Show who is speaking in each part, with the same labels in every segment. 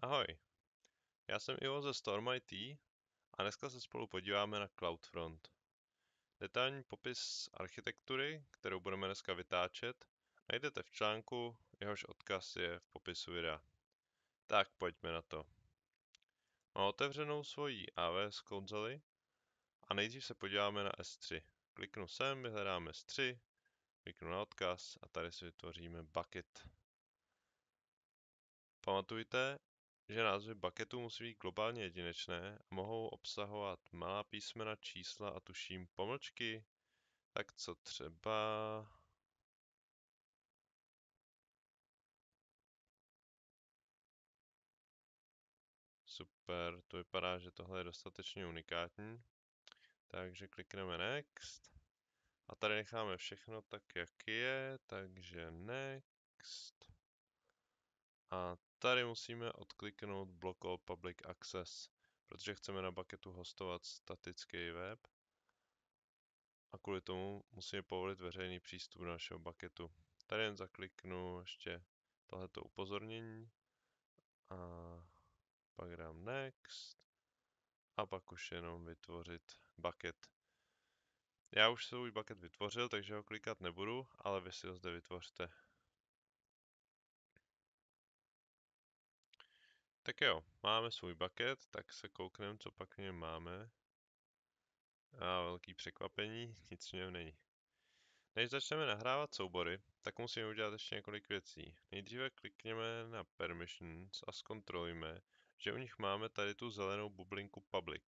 Speaker 1: Ahoj, já jsem Ivo ze Storm IT a dneska se spolu podíváme na CloudFront. Detailní popis architektury, kterou budeme dneska vytáčet, najdete v článku, jehož odkaz je v popisu videa. Tak pojďme na to. Mám otevřenou svoji AWS konzoli a nejdřív se podíváme na S3. Kliknu sem, vyhledáme S3, kliknu na odkaz a tady si vytvoříme bucket. Pamatujte, že názvy bucketů musí být globálně jedinečné a mohou obsahovat malá písmena čísla a tuším pomlčky tak co třeba Super, to vypadá, že tohle je dostatečně unikátní. Takže klikneme next. A tady necháme všechno tak, jak je, takže next. A tady musíme odkliknout Block All Public Access, protože chceme na bucketu hostovat statický web a kvůli tomu musíme povolit veřejný přístup do našeho bucketu. Tady jen zakliknu ještě tohleto upozornění a pak dám Next a pak už jenom vytvořit bucket. Já už svůj bucket vytvořil, takže ho klikat nebudu, ale vy si ho zde vytvořte. Tak jo, máme svůj bucket, tak se koukneme, co pak v něm máme. A velký překvapení, nic v něm není. Než začneme nahrávat soubory, tak musíme udělat ještě několik věcí. Nejdříve klikneme na Permissions a zkontrolujeme, že u nich máme tady tu zelenou bublinku Public.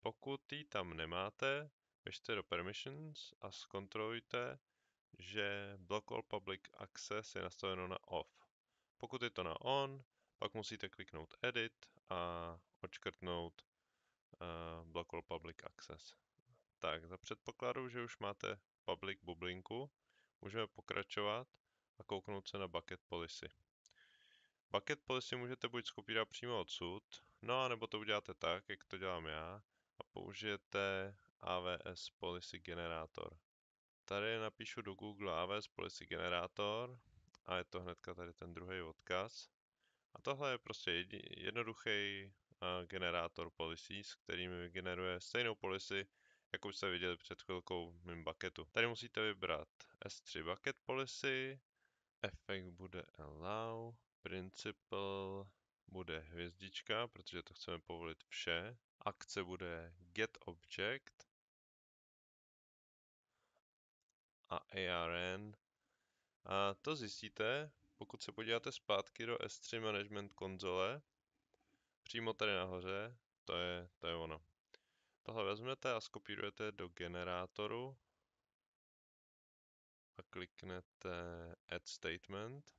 Speaker 1: Pokud ji tam nemáte, běžte do Permissions a zkontrolujte, že Block All Public Access je nastaveno na Off. Pokud je to na On, pak musíte kliknout Edit a odškrtnout uh, eh, Block Public Access. Tak, za předpokladu, že už máte public bublinku, můžeme pokračovat a kouknout se na Bucket Policy. Bucket Policy můžete buď skopírovat přímo odsud, no a nebo to uděláte tak, jak to dělám já, a použijete AWS Policy Generator. Tady napíšu do Google AWS Policy Generator a je to hnedka tady ten druhý odkaz. A tohle je prostě jednoduchý eh, generátor policies, který mi vygeneruje stejnou policy, jak jste viděli před chvilkou v mém bucketu. Tady musíte vybrat S3 bucket policy, efekt bude allow, principle bude hvězdička, protože to chceme povolit vše, akce bude get object a ARN. A to zjistíte, pokud se podíváte zpátky do S3 Management konzole, přímo tady nahoře, to je, to je ono. Tohle vezmete a skopírujete do generátoru a kliknete Add Statement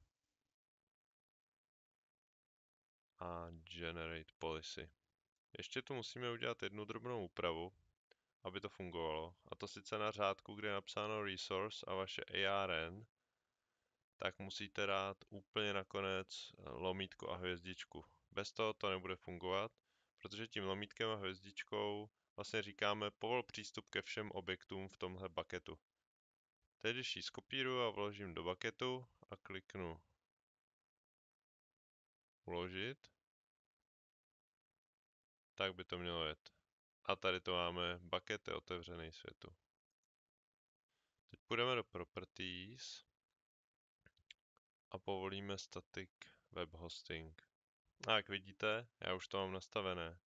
Speaker 1: a Generate Policy. Ještě tu musíme udělat jednu drobnou úpravu, aby to fungovalo. A to sice na řádku, kde je napsáno Resource a vaše ARN, tak musíte dát úplně nakonec eh, lomítko a hvězdičku. Bez toho to nebude fungovat, protože tím lomítkem a hvězdičkou vlastně říkáme povol přístup ke všem objektům v tomhle baketu. Teď když ji skopíruju a vložím do baketu a kliknu uložit, tak by to mělo jet. A tady to máme buckety otevřený světu. Teď půjdeme do properties a povolíme static web hosting. A jak vidíte, já už to mám nastavené.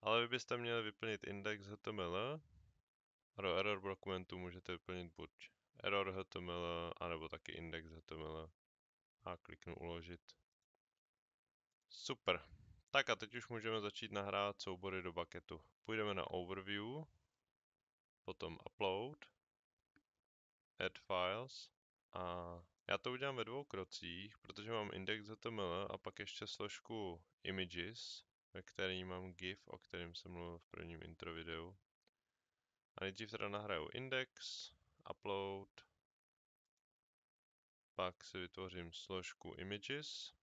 Speaker 1: Ale vy byste měli vyplnit index HTML a do error dokumentu můžete vyplnit buď error HTML, anebo taky index HTML a kliknu uložit. Super. Tak a teď už můžeme začít nahrávat soubory do bucketu. Půjdeme na overview, potom upload, add files a já to udělám ve dvou krocích, protože mám index a pak ještě složku images, ve které mám GIF, o kterém jsem mluvil v prvním intro videu. A nejdřív teda nahraju index, upload, pak si vytvořím složku images.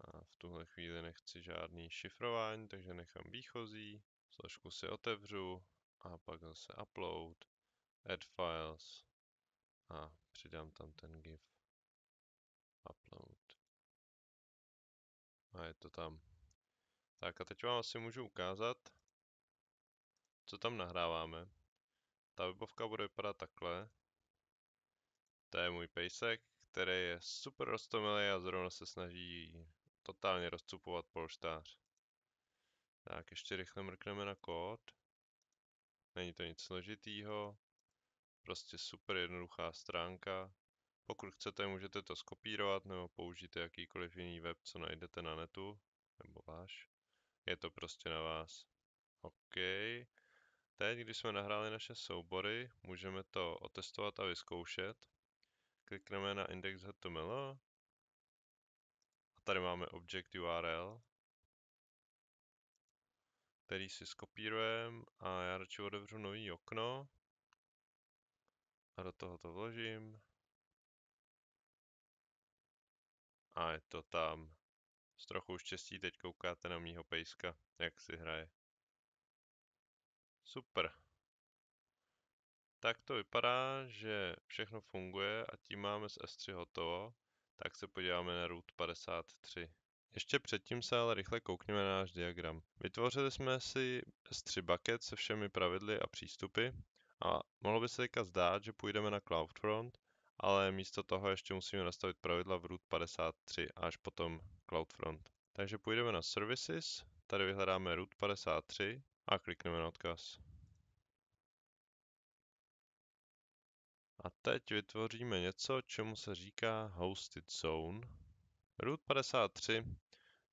Speaker 1: A v tuhle chvíli nechci žádný šifrování, takže nechám výchozí, složku si otevřu a pak zase upload, add files a přidám tam ten GIF. Upload. A je to tam. Tak a teď vám asi můžu ukázat, co tam nahráváme. Ta webovka bude vypadat takhle. To je můj pejsek, který je super roztomilý a zrovna se snaží totálně rozcupovat polštář. Tak ještě rychle mrkneme na kód. Není to nic složitýho. Prostě super jednoduchá stránka. Pokud chcete, můžete to skopírovat nebo použít jakýkoliv jiný web, co najdete na netu, nebo váš. Je to prostě na vás. OK. Teď, když jsme nahráli naše soubory, můžeme to otestovat a vyzkoušet. Klikneme na index HTML. A tady máme object URL, který si skopírujeme a já radši otevřu nový okno. A do toho to vložím. A je to tam. S trochu štěstí teď koukáte na mýho pejska, jak si hraje. Super. Tak to vypadá, že všechno funguje a tím máme z S3 hotovo. Tak se podíváme na root 53. Ještě předtím se ale rychle koukněme na náš diagram. Vytvořili jsme si S3 bucket se všemi pravidly a přístupy. A mohlo by se teďka zdát, že půjdeme na CloudFront, ale místo toho ještě musíme nastavit pravidla v root 53 až potom CloudFront. Takže půjdeme na Services, tady vyhledáme root 53 a klikneme na odkaz. A teď vytvoříme něco, čemu se říká Hosted Zone. Root 53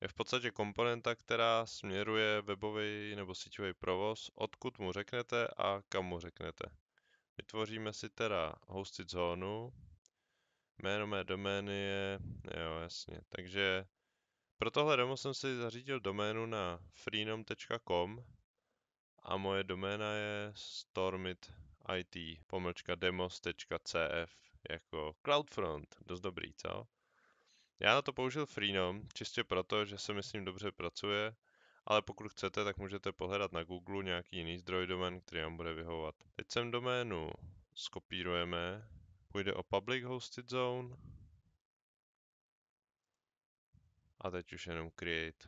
Speaker 1: je v podstatě komponenta, která směruje webový nebo síťový provoz, odkud mu řeknete a kam mu řeknete. Vytvoříme si teda hostit zónu, jméno mé domény je, jo jasně, takže pro tohle demo jsem si zařídil doménu na freenom.com a moje doména je stormit.it pomlčka demos.cf jako CloudFront, dost dobrý, co? Já na to použil Freenom, čistě proto, že se mi s ním dobře pracuje, ale pokud chcete, tak můžete pohledat na Google nějaký jiný zdroj domén, který vám bude vyhovovat. Teď sem doménu skopírujeme, půjde o Public Hosted Zone a teď už jenom Create.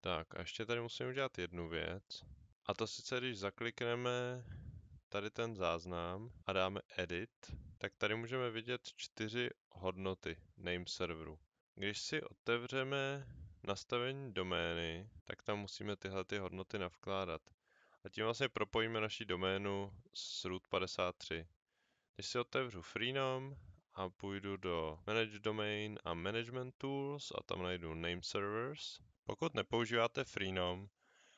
Speaker 1: Tak a ještě tady musím udělat jednu věc. A to sice, když zaklikneme tady ten záznam a dáme Edit, tak tady můžeme vidět čtyři hodnoty name serveru. Když si otevřeme nastavení domény, tak tam musíme tyhle ty hodnoty navkládat. A tím vlastně propojíme naši doménu s root 53. Když si otevřu Freenom a půjdu do Manage Domain a Management Tools a tam najdu Name Servers. Pokud nepoužíváte Freenom,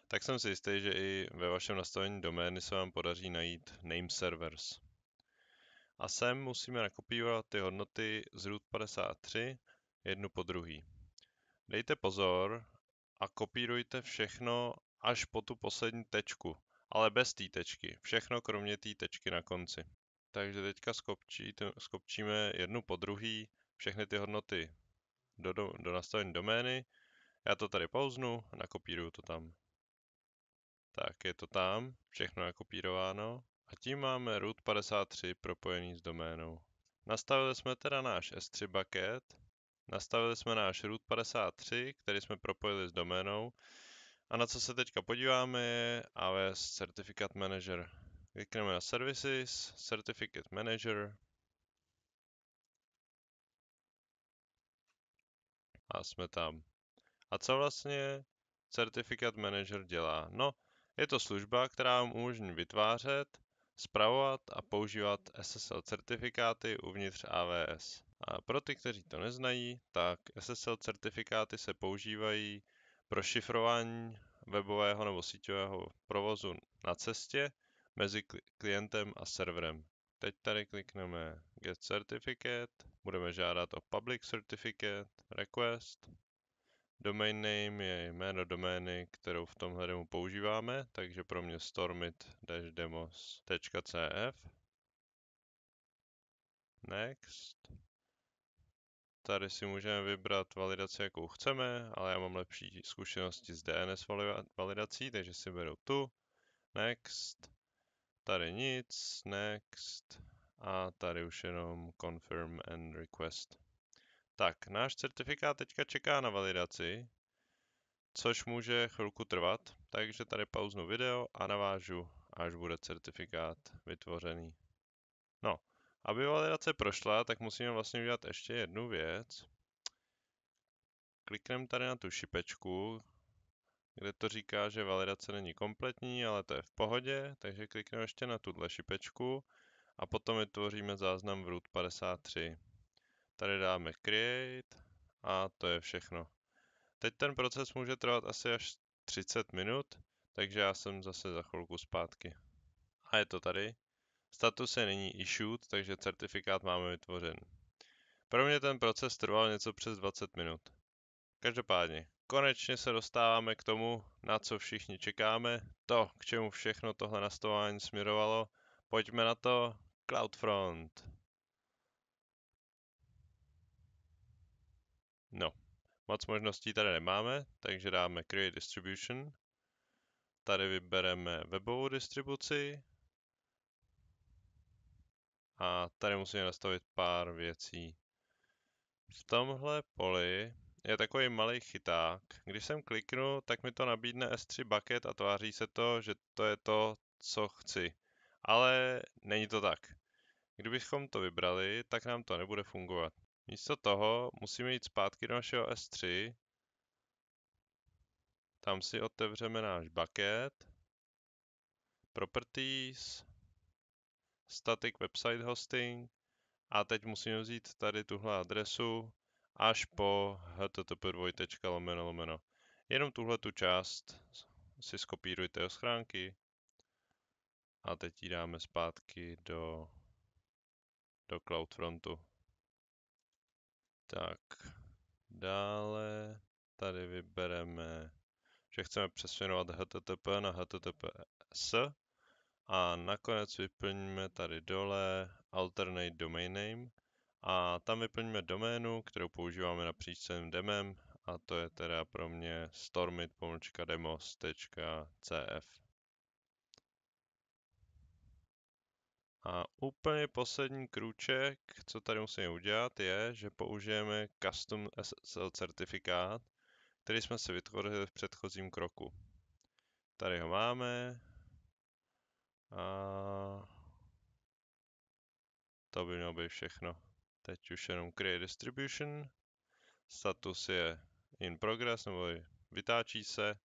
Speaker 1: tak jsem si jistý, že i ve vašem nastavení domény se vám podaří najít Name Servers. A sem musíme nakopírovat ty hodnoty z root 53 jednu po druhý. Dejte pozor a kopírujte všechno až po tu poslední tečku, ale bez té tečky. Všechno kromě té tečky na konci. Takže teďka skopčí, skopčíme jednu po druhý všechny ty hodnoty do, do, do nastavení domény. Já to tady pauznu, nakopíruju to tam. Tak, je to tam, všechno nakopírováno. A tím máme root 53 propojený s doménou. Nastavili jsme teda náš S3 bucket, nastavili jsme náš root 53, který jsme propojili s doménou. A na co se teďka podíváme je AWS Certificate Manager. Klikneme na Services, Certificate Manager, a jsme tam. A co vlastně Certificate Manager dělá? No, je to služba, která vám umožní vytvářet spravovat a používat SSL certifikáty uvnitř AWS. A pro ty, kteří to neznají, tak SSL certifikáty se používají pro šifrování webového nebo síťového provozu na cestě mezi klientem a serverem. Teď tady klikneme Get Certificate, budeme žádat o Public Certificate Request Domain name je jméno domény, kterou v tomhle demo používáme, takže pro mě stormit-demos.cf. Next. Tady si můžeme vybrat validaci, jakou chceme, ale já mám lepší zkušenosti s DNS validací, takže si beru tu. Next. Tady nic. Next. A tady už jenom confirm and request. Tak, náš certifikát teďka čeká na validaci, což může chvilku trvat, takže tady pauznu video a navážu, až bude certifikát vytvořený. No, aby validace prošla, tak musíme vlastně udělat ještě jednu věc. Klikneme tady na tu šipečku, kde to říká, že validace není kompletní, ale to je v pohodě, takže klikneme ještě na tuhle šipečku a potom vytvoříme záznam v root 53. Tady dáme create a to je všechno. Teď ten proces může trvat asi až 30 minut, takže já jsem zase za chvilku zpátky. A je to tady. Status je nyní issued, takže certifikát máme vytvořen. Pro mě ten proces trval něco přes 20 minut. Každopádně, konečně se dostáváme k tomu, na co všichni čekáme, to, k čemu všechno tohle nastavování směrovalo. Pojďme na to, CloudFront. No, moc možností tady nemáme, takže dáme Create Distribution. Tady vybereme webovou distribuci. A tady musíme nastavit pár věcí. V tomhle poli je takový malý chyták. Když jsem kliknu, tak mi to nabídne S3 bucket a tváří se to, že to je to, co chci. Ale není to tak. Kdybychom to vybrali, tak nám to nebude fungovat. Místo toho musíme jít zpátky do našeho S3. Tam si otevřeme náš bucket. Properties. Static website hosting. A teď musíme vzít tady tuhle adresu až po http lomeno lomeno. Jenom tuhle tu část si skopírujte do schránky a teď ji dáme zpátky do, do CloudFrontu. Tak, dále tady vybereme, že chceme přesměrovat HTTP na HTTPS a nakonec vyplníme tady dole alternate domain name a tam vyplníme doménu, kterou používáme na celým demem a to je teda pro mě stormit-demos.cf. A úplně poslední krůček, co tady musíme udělat, je, že použijeme custom SSL certifikát, který jsme si vytvořili v předchozím kroku. Tady ho máme. A to by mělo být všechno. Teď už jenom create distribution. Status je in progress, nebo vytáčí se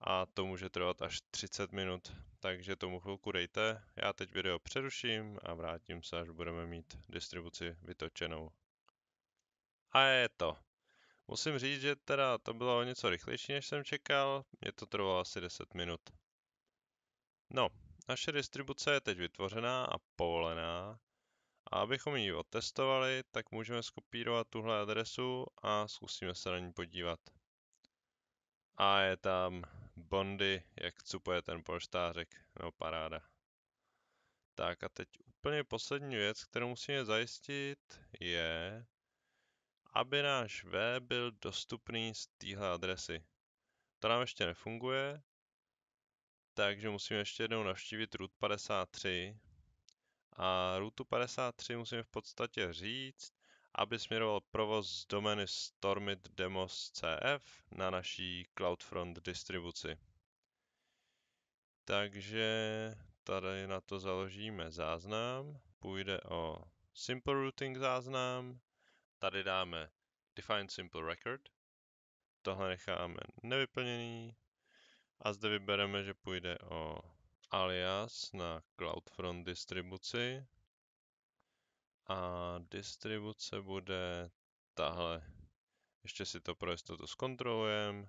Speaker 1: a to může trvat až 30 minut, takže tomu chvilku dejte. Já teď video přeruším a vrátím se, až budeme mít distribuci vytočenou. A je to. Musím říct, že teda to bylo o něco rychlejší, než jsem čekal. Mě to trvalo asi 10 minut. No, naše distribuce je teď vytvořená a povolená. A abychom ji otestovali, tak můžeme skopírovat tuhle adresu a zkusíme se na ní podívat. A je tam Bondy, jak cupuje ten polštářek, no paráda. Tak a teď úplně poslední věc, kterou musíme zajistit, je, aby náš v byl dostupný z téhle adresy. To nám ještě nefunguje, takže musíme ještě jednou navštívit root 53. A rootu 53 musíme v podstatě říct, aby směroval provoz z domény stormitdemos.cf na naší CloudFront distribuci. Takže tady na to založíme záznam, půjde o Simple Routing záznam, tady dáme Define Simple Record, tohle necháme nevyplněný a zde vybereme, že půjde o alias na CloudFront distribuci a distribuce bude tahle. Ještě si to pro jistotu zkontrolujeme.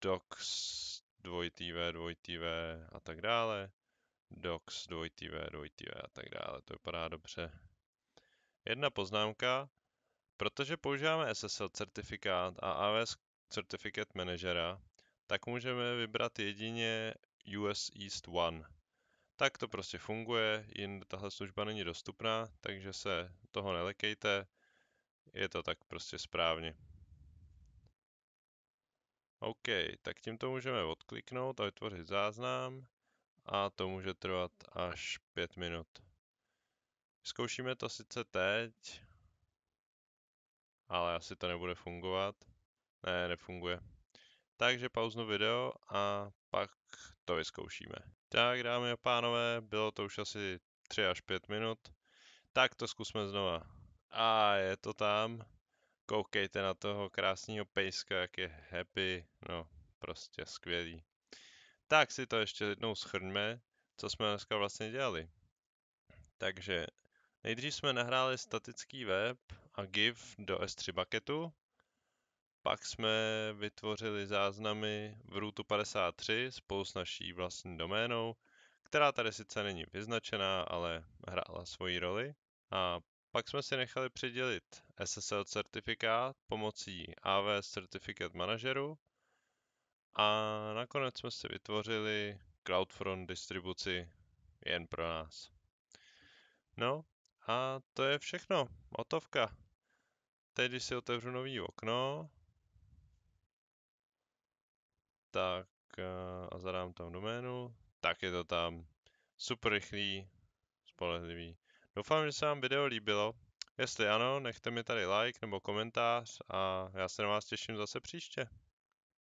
Speaker 1: Docs dvojitý V, dvojitý V a tak dále. Docs dvojitý V, dvojitý V a tak dále. To vypadá dobře. Jedna poznámka. Protože používáme SSL certifikát a AWS certificate manažera, tak můžeme vybrat jedině US East 1 tak to prostě funguje, jen tahle služba není dostupná, takže se toho nelekejte, je to tak prostě správně. OK, tak tímto můžeme odkliknout a vytvořit záznam a to může trvat až 5 minut. Zkoušíme to sice teď, ale asi to nebude fungovat. Ne, nefunguje. Takže pauznu video a pak to vyzkoušíme. Tak, dámy a pánové, bylo to už asi 3 až 5 minut. Tak to zkusme znova. A je to tam. Koukejte na toho krásného pejska, jak je happy. No, prostě skvělý. Tak si to ještě jednou schrňme, co jsme dneska vlastně dělali. Takže nejdřív jsme nahráli statický web a GIF do S3 bucketu, pak jsme vytvořili záznamy v Routu 53 spolu s naší vlastní doménou, která tady sice není vyznačená, ale hrála svoji roli. A pak jsme si nechali přidělit SSL certifikát pomocí AWS Certificate Manageru a nakonec jsme si vytvořili CloudFront distribuci jen pro nás. No a to je všechno, Otovka. Teď, když si otevřu nový okno, tak eh, a zadám tam doménu, tak je to tam super rychlý, spolehlivý. Doufám, že se vám video líbilo. Jestli ano, nechte mi tady like nebo komentář a já se na vás těším zase příště.